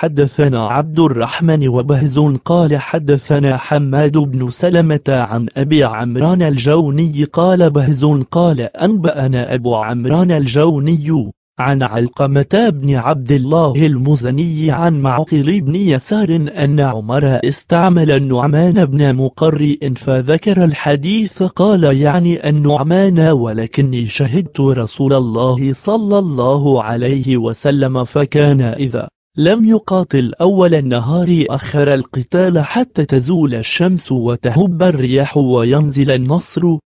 حدثنا عبد الرحمن وبهز قال حدثنا حماد بن سلمة عن أبي عمران الجوني قال بهز قال أنبأنا أبو عمران الجوني عن علقمة بن عبد الله المزني عن معقل بن يسار أن عمر استعمل النعمان بن مقر فذكر الحديث قال يعني النعمان ولكني شهدت رسول الله صلى الله عليه وسلم فكان إذا لم يقاتل أول النهار أخر القتال حتى تزول الشمس وتهب الرياح وينزل النصر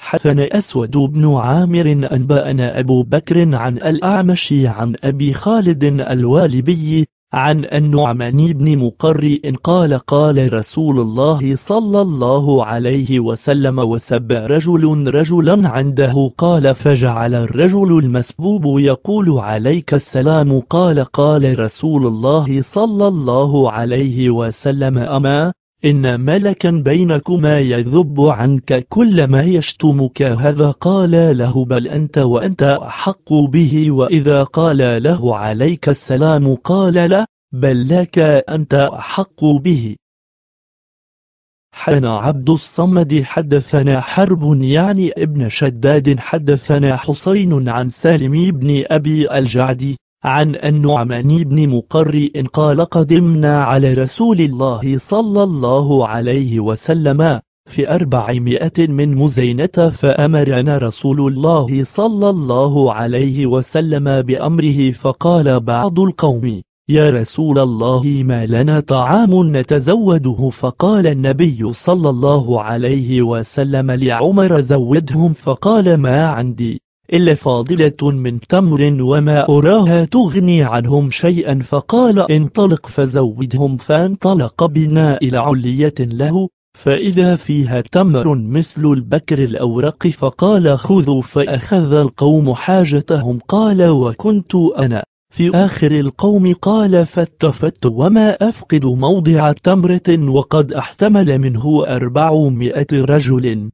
حسن أسود بن عامر أنبأنا أبو بكر عن الأعمش عن أبي خالد الوالبي عن النعمان بن مقرئ قال قال رسول الله صلى الله عليه وسلم وسب رجل رجلا عنده قال فجعل الرجل المسبوب يقول عليك السلام قال قال رسول الله صلى الله عليه وسلم أما إن ملكا بينكما يذب عنك كل ما يشتمك هذا قال له بل أنت وأنت أحق به وإذا قال له عليك السلام قال لا بل لك أنت أحق به حدثنا عبد الصمد حدثنا حرب يعني ابن شداد حدثنا حسين عن سالم بن أبي الجعدي عن النعمان بن مقر إن قال قدمنا على رسول الله صلى الله عليه وسلم في أربعمائة من مزينة فأمرنا رسول الله صلى الله عليه وسلم بأمره فقال بعض القوم يا رسول الله ما لنا طعام نتزوده فقال النبي صلى الله عليه وسلم لعمر زودهم فقال ما عندي إلا فاضلة من تمر وما أراها تغني عنهم شيئا فقال انطلق فزودهم فانطلق بنا إلى علية له فإذا فيها تمر مثل البكر الأورق فقال خذوا فأخذ القوم حاجتهم قال وكنت أنا في آخر القوم قال فاتفت وما أفقد موضع تمرة وقد احتمل منه أربعمائة رجل